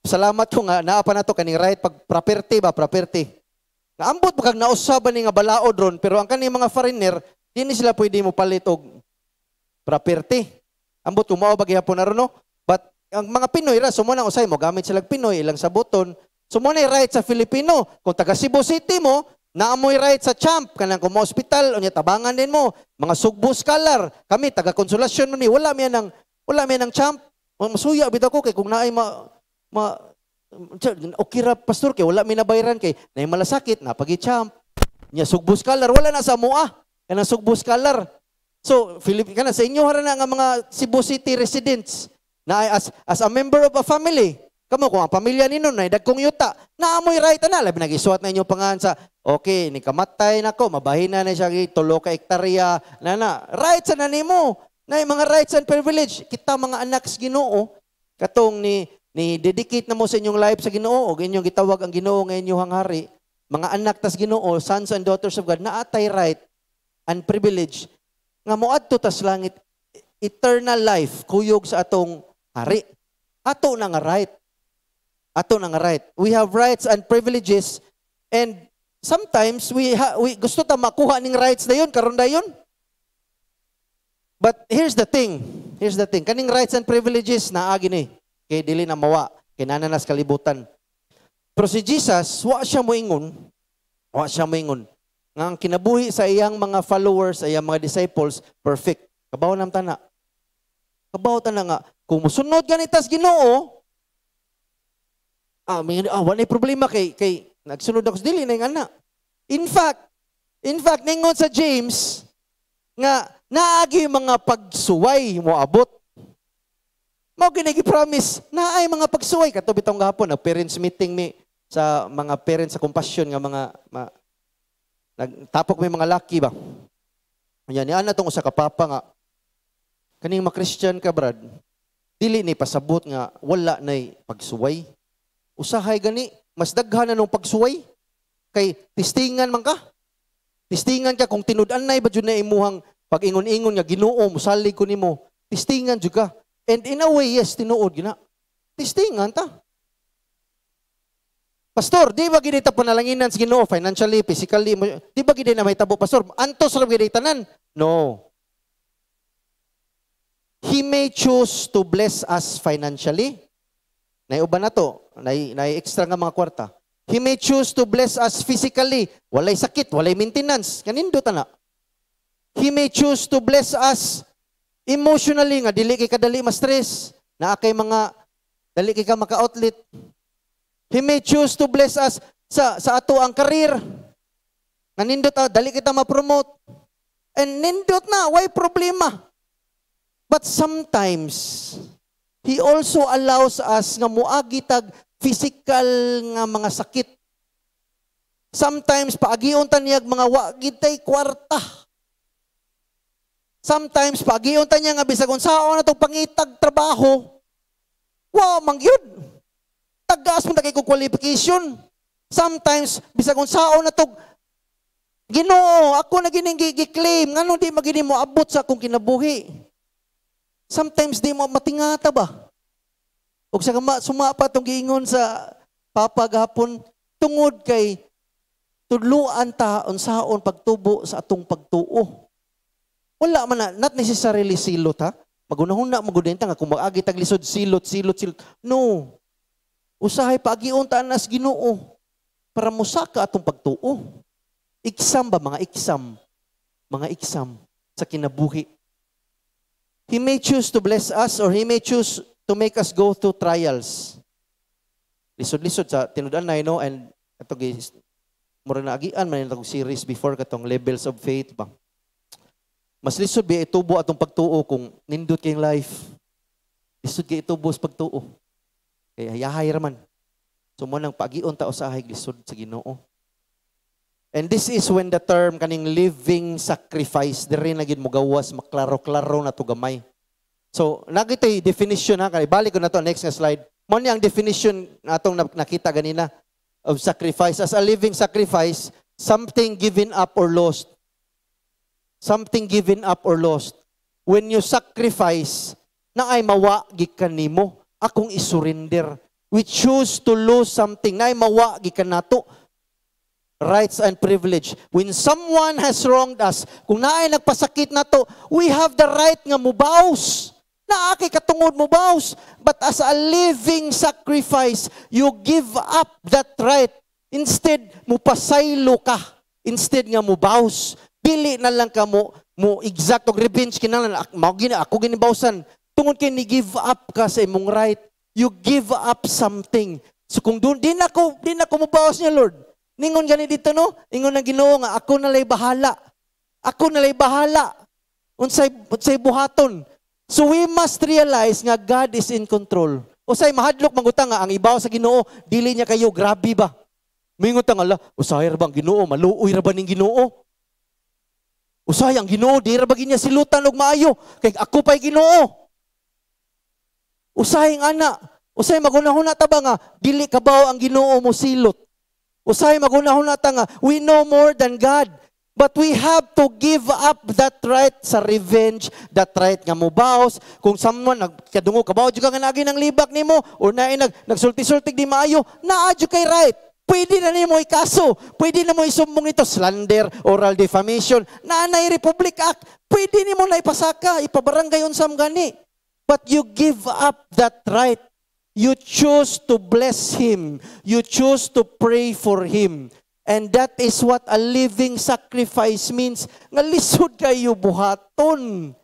salamat ko nga naapa na to, kaning right pag property ba property Naambot pa kag nausaban ni nga balaod ron pero ang kani mga foreigner dinhi sila pwede mo palit og property. Ambot umao ba gihapon na no? But ang mga Pinoy ra sumo na usay mo gamit sila Pinoy ilang sa buton. Sumo na right sa Filipino. Kung taga Cebu City mo, Naamoy right sa champ, kanang kung hospital, unya tabangan din mo, mga sugbo scholar, kami, taga-konsolasyon mo ni, wala miya nang, wala miya nang champ. Masuya, bitaw ko, kay kung naay ma, ma, okay ra pastor kay wala may nabayaran kay nay malasakit na champ nya sugbos kalar wala na sa mua kana sugbos kalar so Philip kana sa inyo hara na nga mga Cebu City residents na as as a member of a family kamo ko ang pamilya ninyo nay dagkong yuta naamoy right na labi nagisuwat na inyo pangan sa okay ni kamatay nako mabahin na na siya tulo ka hektarya na na right sa nanimo nay mga rights and privilege kita mga anak Ginoo katong ni ni dedicate na mo sa inyong life sa Ginoo, inyong gitawag ang Ginoo nga inyong hari, mga anak tas Ginoo, sons and daughters of God, naatay right and privilege nga moadto tas langit eternal life kuyog sa atong hari. Ato na nga right. Ato na nga right. We have rights and privileges and sometimes we, ha, we gusto ta makuha ning rights na yun, karon dayon. But here's the thing. Here's the thing. Kaning rights and privileges na agi ni. Eh kay dili na mawa, kinana nas kalibutan. Pero si Jesus, wa siya moingon, wa siya moingon. Nga ang kinabuhi sa iyang mga followers, iyang mga disciples, perfect. Kabaw ng tana. Kabaw tana nga, kung musunod ganitas ginoo, ah, may, ah, wala problema kay, kay nagsunod ako sa dili na yung anak. In fact, in fact, ningon sa James, nga naagi mga pagsuway mo abot Mao kini gi-promise na ay mga pagsuway katubi tong gahapon na parents meeting mi sa mga parents sa compassion nga mga ma, nagtapok may mga laki ba. Anya ni ana tong usa ka papa nga kaning ma-Christian ka brad dili ni pasabot nga wala nay pagsuway. Usahay gani mas daghan na nung pagsuway kay testingan man ka. Testingan ka kung tinud-an nay ba jud na imuhang pag-ingon-ingon nga Ginoo musalig ko nimo. Testingan jud ka And in a way, yes, tinuod yun na. Tistingan ta. Pastor, di ba gini ta nalanginan sa Ginoo financially, physically, di ba gini na may tabo, pastor? Antos ra gini tanan? No. He may choose to bless us financially. Nay uban na to, nay nay extra nga mga kwarta. He may choose to bless us physically. Walay sakit, walay maintenance. Kanindot na. He may choose to bless us Emotionally nga, dili kay kadali ma-stress. Naa kay mga, dali kay ka maka-outlet. He may choose to bless us sa, sa ato ang karir. Nga nindot, ah, dali kita ma-promote. And nindot na, why problema? But sometimes, He also allows us nga tag physical nga mga sakit. Sometimes, paagi paagiuntan niyag mga wa gitay kwarta. Sometimes, pag iunta niya nga bisag unsaon na itong pangitag trabaho, wow, mangyod. tagas mo na ko qualification. Sometimes, bisag unsaon na itong Ginoo, ako na giningigiklaim. Nga nung di magini mo abot sa akong kinabuhi. Sometimes di mo matingata ba? O sa kama, sumapa tong giingon sa Papa gahapon, tungod kay tudluan ta unsaon pagtubo sa atong pagtuo. Wala man na, not necessarily silot ha. Magunahon na, magudayin ta nga, kung maagi taglisod, silot, silot, silot. No. Usahay pagiyon taan nas ginoo para musaka atong pagtuo. Iksam ba mga iksam? Mga iksam sa kinabuhi. He may choose to bless us or He may choose to make us go through trials. Lisod-lisod sa tinudan na, you know, and ito, mura na agian, manin yung series before katong levels of faith bang. Mas lisod ba itubo atong pagtuo kung nindot kayong life. Lisod kay itubo sa pagtuo. Kaya eh, hayahay raman. So mo nang pagion ta usahay lisod sa Ginoo. And this is when the term kaning living sacrifice diri na gid mogawas maklaro-klaro na to gamay. So nagitay definition ha kay balik ko na to next nga slide. Mo ni ang definition atong nakita ganina of sacrifice as a living sacrifice something given up or lost something given up or lost. When you sacrifice, na ay mawa gikan nimo akong isurrender. We choose to lose something na ay mawa gikan nato rights and privilege. When someone has wronged us, kung naay nagpasakit nato we have the right nga mubaos. Na aki katungod mubaos. But as a living sacrifice, you give up that right. Instead, mo pasaylo ka. Instead nga mubaos. Dili na lang ka mo, mo exactog revenge kinahanglan Mao gini, ako ginibawsan. Tungod kay ni give up ka sa imong right. You give up something. So kung doon, di na ko, di na ko mubawas niya, Lord. Ningon gani dito, no? ingon ang ginoo nga, ako na lay bahala. Ako na lay bahala. Unsay, unsay buhaton. So we must realize nga God is in control. Usay mahadlok mangutang nga ang ibaw sa Ginoo, dili niya kayo grabe ba? Mingot nga ala, usay ra bang Ginoo, maluoy ra ba ning Ginoo? Usay ang Ginoo di ra bagin niya silutan og maayo kay ako pay Ginoo. Usay ang ana, usay magunahuna ta ba nga dili kabaw ang Ginoo mo silot. Usay magunahuna ta nga we know more than God. But we have to give up that right sa revenge, that right nga mo mubaos. Kung someone nagkadungo kabaw jud ka nga nagin ang libak nimo or na nag nagsulti-sulti di maayo, naa jud kay right. Pwede na nimo ikaso, pwede na mo isumbong ito, slander, oral defamation, nanay Republic Act, pwede nimo na ipasaka, ipabarangay unsam gani. But you give up that right. You choose to bless Him. You choose to pray for Him. And that is what a living sacrifice means. Nga lisod kayo buhaton.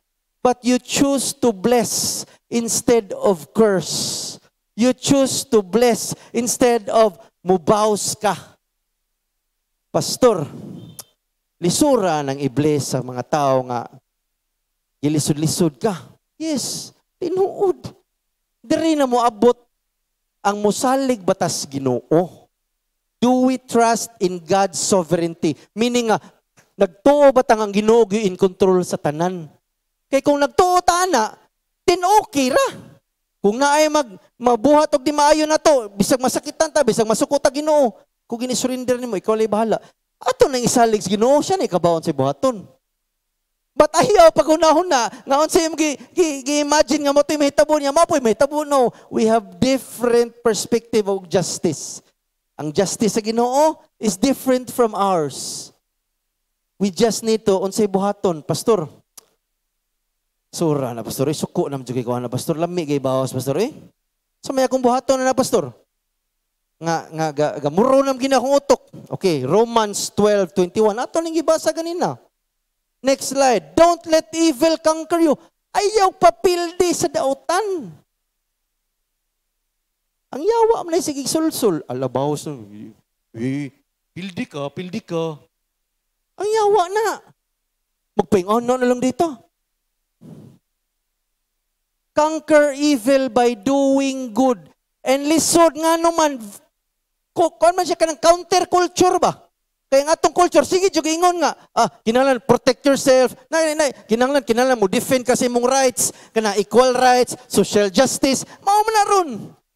But you choose to bless instead of curse. You choose to bless instead of mubaos ka. Pastor, lisura ng iblis sa mga tao nga gilisod-lisod ka. Yes, tinuod. Diri na mo abot ang musalig batas Ginoo. Do we trust in God's sovereignty? Meaning nga, nagtuo ba tang ang Ginoo in control sa tanan? Kay kung nagtuo ta na, then okay ra. Kung naay mag mabuhat og di maayo na to, bisag masakitan ta, bisag masukot ta Ginoo. Kung gini-surrender nimo, ikaw lay bahala. Ato nang isalig sa Ginoo siya ni kabawon sa buhaton. But ayaw pag hunahon na, ngaon siya gi-imagine nga mo ito mahitabo niya, mapoy mahitabo. No, we have different perspective of justice. Ang justice sa Ginoo is different from ours. We just need to, unsay buhaton, pastor, Sura na pastor, suko na mga ko na pastor, lami kay bawas pastor eh. Sa may akong buhaton na pastor. Nga nga ga, ga muro nam gina akong utok. Okay, Romans 12:21. Ato ning ibasa ganina. Next slide. Don't let evil conquer you. Ayaw papildi sa daotan. Ang yawa man ay sige sulsul. Alabaw sa eh. eh, pildi ka, pildi ka. Ang yawa na. Magpahingon na lang dito. Conquer evil by doing good. And lisod nga naman, kuan man siya kanang counter culture ba? Kaya nga atong culture, sige, jug ingon nga, ah, kinahanglan protect yourself, nay, nay, nay, kinahanglan, kinahanglan mo, defend kasi mong rights, kana equal rights, social justice, mao man na ron.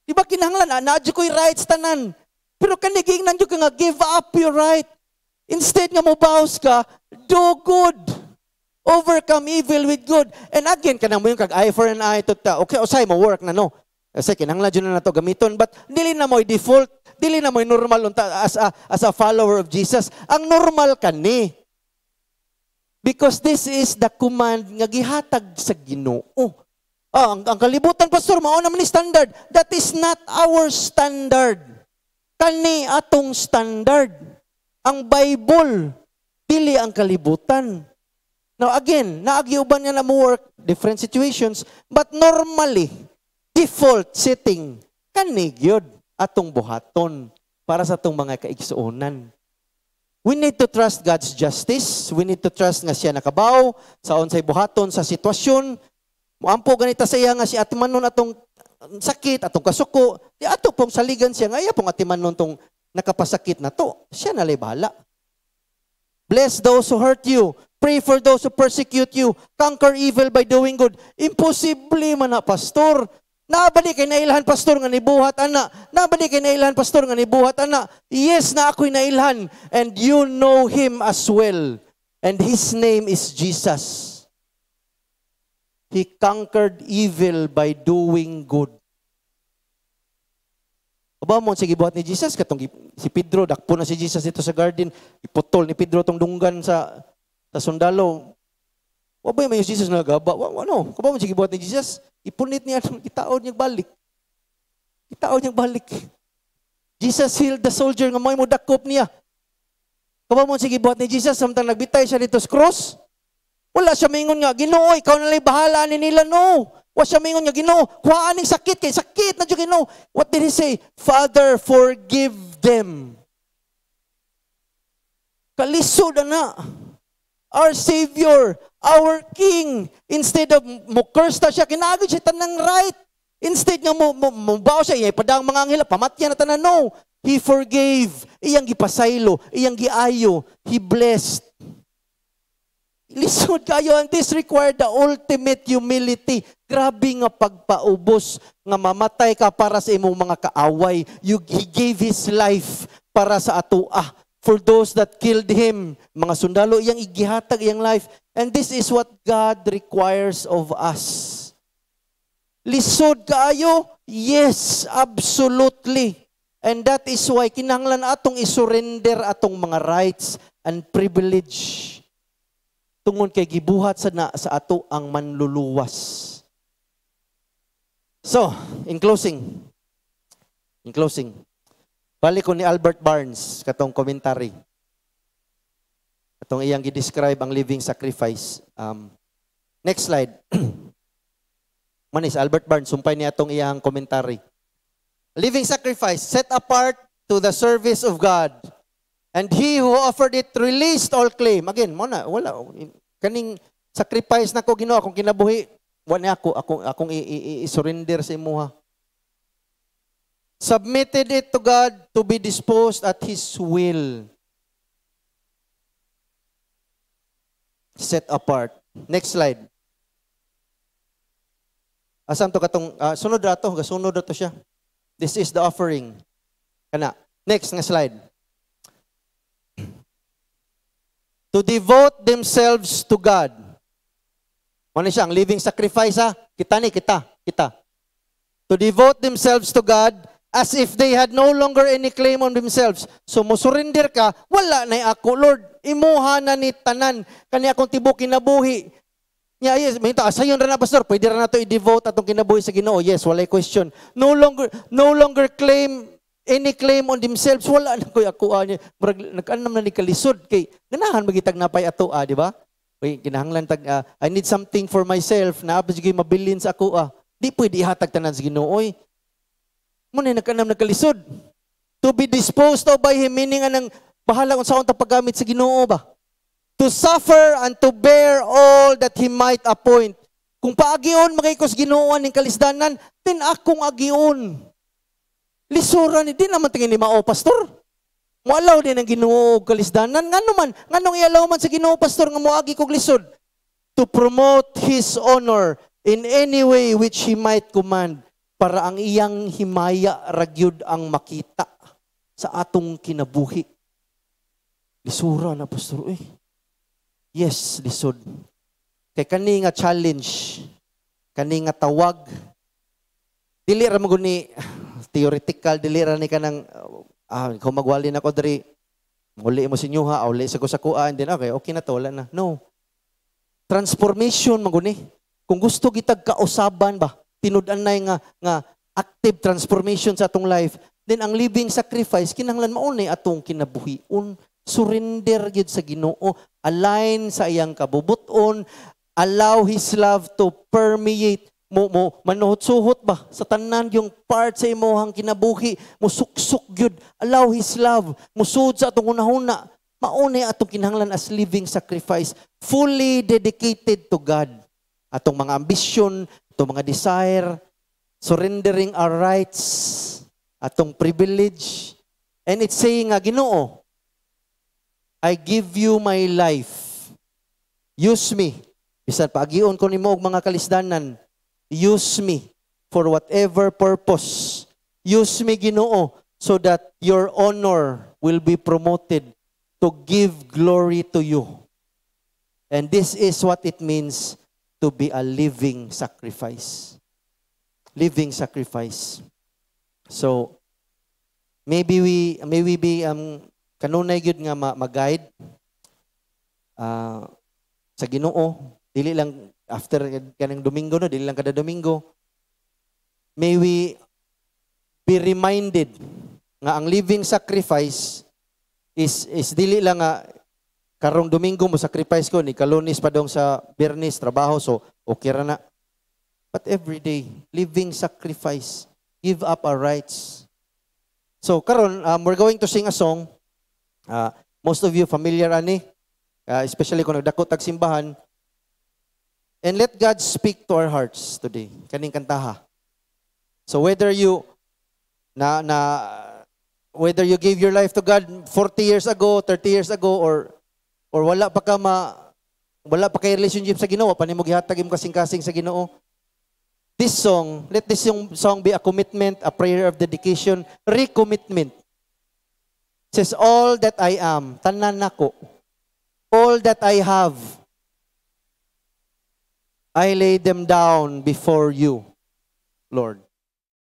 Di ba kinahanglan, ah, naadyo ko'y rights tanan. Pero kaniging nandiyo ka nga, give up your right. Instead nga mo bawas ka, do good. Overcome evil with good. And again, kanang mo yung kag eye for an eye to ta. Okay, usay mo work na no. Kasi kinanglan na to gamiton. But dili na mo'y default. Dili na mo'y normal unta as a, as a follower of Jesus. Ang normal ka ni. Because this is the command nga gihatag sa Ginoo. Ah, ang, ang kalibutan, Pastor, mao naman ni standard. That is not our standard. Kani atong standard. Ang Bible, dili ang kalibutan. Now again, naagyuban niya na mo work, different situations, but normally, default setting, kanigyod atong buhaton para sa atong mga kaigsuonan. We need to trust God's justice. We need to trust nga siya nakabaw sa unsay buhaton sa sitwasyon. Ampo ganita sa iya nga si atimanon atong sakit atong kasuko di ato pong saligan siya nga iya pong atimanon tong nakapasakit na to siya nalay bahala bless those who hurt you Pray for those who persecute you. Conquer evil by doing good. Imposible man na, Pastor. Nabalik kay nailhan, Pastor, nga nibuhat, ana. Nabalik kay nailhan, Pastor, nga nibuhat, ana. Yes, na ako'y nailhan. And you know Him as well. And His name is Jesus. He conquered evil by doing good. Aba mo, sige buhat ni Jesus, katong si Pedro, dakpo na si Jesus dito sa garden, iputol ni Pedro tong dunggan sa sa sundalo, wa ba yung Jesus nga gaba? Wa, ano? Kaba mo sige buhat ni Jesus? Ipunit niya, (laughs) itaod niya balik. Itaod niya balik. Jesus healed the soldier nga may mo dakop niya. Kaba mo sige buhat ni Jesus, samtang nagbitay siya dito sa cross, wala siya mingon nga, ginoo, ikaw na lang bahala ni nila, no. Wala siya mingon nga, ginoo, kuhaan ng sakit kay sakit na dyan, ginoo. What did he say? Father, forgive them. Kalisod na na our Savior, our King. Instead of mo curse ta siya, kinagod siya tanang right. Instead nga mo, mo, mo bao siya, padang mga anghila, pamatya na tanan. No, He forgave. Iyang gipasaylo, iyang giayo. He blessed. Lisod kayo, and this required the ultimate humility. Grabe nga pagpaubos, nga mamatay ka para sa imong mga kaaway. You, he gave His life para sa atua for those that killed him. Mga sundalo, iyang igihatag iyang life. And this is what God requires of us. Lisod kaayo? Yes, absolutely. And that is why kinanglan atong isurrender atong mga rights and privilege tungod kay gibuhat sa na sa ato ang manluluwas. So, in closing, in closing, Bali ko ni Albert Barnes katong commentary. Katong iyang gidescribe ang living sacrifice. Um, next slide. (clears throat) Manis, Albert Barnes, sumpay niya itong iyang commentary. Living sacrifice, set apart to the service of God. And he who offered it released all claim. Again, mo na, wala. Kaning sacrifice na ko ginawa, kung kinabuhi, wala niya ako, akong, akong i-surrender sa imuha submitted it to God to be disposed at His will. Set apart. Next slide. Asan to katong uh, sunod rato, sunod rato siya. This is the offering. Kana. Next nga slide. To devote themselves to God. Ano siya? Ang living sacrifice ha? Ah. Kita ni, kita. Kita. To devote themselves to God as if they had no longer any claim on themselves. So mo surrender ka, wala na ako, Lord. Imuha na ni tanan. Kani akong tibo kinabuhi. Yeah, yes, may ta asayon ra na, Pastor, pwede ra nato i-devote atong kinabuhi sa ginoo. Yes, walay question. No longer, no longer claim any claim on themselves. Wala na ko'y ako. Ah. Murag, nag-anam na ni Kalisod. Kay, ganahan magitag napay ato, ah, di ba? Uy, kinahanglan tag, ah, I need something for myself. Na abi gyud mabilin sa ako, ah. Di pwede ihatag tanan sa ginoo, eh. Muna nakanam na kalisod. To be disposed of by him, meaning anang bahala kung saan paggamit sa ginoo ba? To suffer and to bear all that he might appoint. Kung paagion, makikos ginooan ng kalisdanan, tin akong agion. Lisura ni, din naman tingin ni Mao, pastor. Mualaw din ang ginoo kalisdanan. Nga naman, nga nung ialaw man sa ginoo, pastor, nga muagi kog lisod. To promote his honor in any way which he might command para ang iyang himaya ragyud ang makita sa atong kinabuhi. Lisura na, Pastor. Eh. Yes, lisod. Kay kani nga challenge, kani nga tawag, dili ra ni theoretical, dili ra ni kanang ah, kung magwali na ko diri, muli mo sinyo ha, ah, uli sa kusakuan, din okay, okay na to, wala na. No. Transformation, maguni. Kung gusto kitag kausaban ba, tinud-anay nga, nga active transformation sa atong life, then ang living sacrifice, kinanglan maunay atong kinabuhi kinabuhiun. Surrender gid sa ginoo. Align sa iyang kabubuton. Allow His love to permeate mo mo manuhot-suhot ba sa tanan yung part sa imong kinabuhi mo suksok gyud allow his love mo sud sa atong unahuna maunay atong kinahanglan as living sacrifice fully dedicated to God atong mga ambisyon to mga desire, surrendering our rights, atong privilege. And it's saying nga, Ginoo, I give you my life. Use me. Bisan pagiun ko nimo og mga kalisdanan, use me for whatever purpose. Use me, Ginoo, so that your honor will be promoted to give glory to you. And this is what it means to be a living sacrifice. Living sacrifice. So, maybe we, may we be, um, kanunay yun nga mag-guide uh, ah, sa ginoo. Dili lang, after kanang Domingo, no? dili lang kada Domingo. May we be reminded nga ang living sacrifice is, is dili lang nga karong Domingo mo sacrifice ko ni kalunis pa dong sa Bernis trabaho so okay ra na. But every day, living sacrifice, give up our rights. So karon um, we're going to sing a song. Uh, most of you familiar ani, uh, especially kung nagdakot tag simbahan. And let God speak to our hearts today. Kaning kantaha. So whether you na na whether you gave your life to God 40 years ago, 30 years ago or or wala pa ka ma wala pa kay relationship sa Ginoo, pa mo gihatag imong kasing-kasing sa Ginoo. This song, let this yung song be a commitment, a prayer of dedication, recommitment. It says, all that I am, tanan nako. All that I have, I lay them down before you, Lord.